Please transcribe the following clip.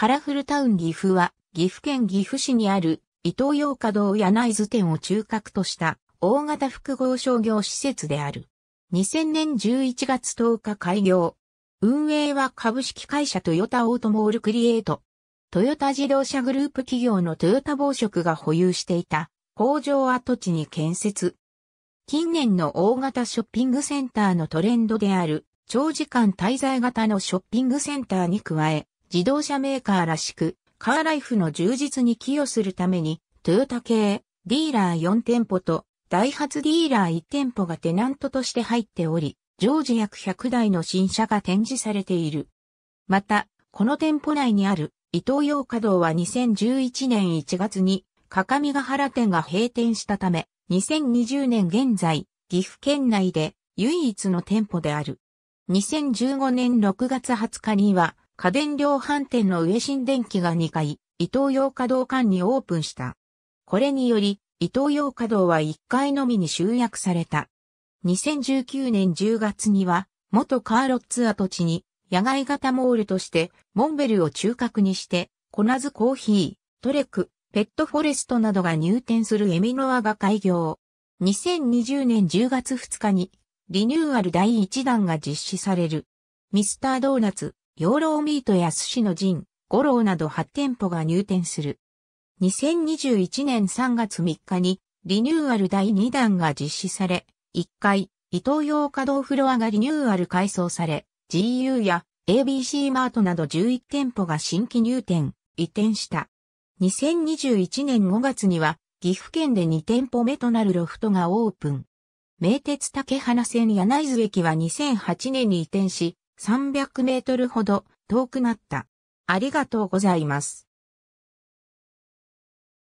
カラフルタウン岐阜は、岐阜県岐阜市にある、伊東洋華堂柳津店を中核とした、大型複合商業施設である。2000年11月10日開業。運営は株式会社トヨタオートモールクリエイト。トヨタ自動車グループ企業のトヨタ紡織が保有していた工場跡地に建設。近年の大型ショッピングセンターのトレンドである長時間滞在型のショッピングセンターに加え、自動車メーカーらしく、カーライフの充実に寄与するために、トヨタ系、ディーラー4店舗と、ダイハツディーラー1店舗がテナントとして入っており、常時約100台の新車が展示されている。また、この店舗内にある伊東洋華堂は2011年1月に、かかみが原店が閉店したため、2020年現在、岐阜県内で唯一の店舗である。2015年6月20日には、家電量販店の上新電機が2階、伊東洋華堂間にオープンした。これにより、伊東洋華堂は1階のみに集約された。2019年10月には、元カーロッツ跡地に、野外型モールとして、モンベルを中核にして、コナズコーヒー、トレク、ペットフォレストなどが入店するエミノアが開業。2020年10月2日に、リニューアル第1弾が実施される。ミスタードーナツ、養老ミートや寿司の陣、五郎など8店舗が入店する。2021年3月3日にリニューアル第2弾が実施され、1階、伊東洋華堂フロアがリニューアル改装され、GU や ABC マートなど11店舗が新規入店、移転した。2021年5月には、岐阜県で2店舗目となるロフトがオープン。名鉄竹花線柳津駅は2008年に移転し、300メートルほど遠くなった。ありがとうございます。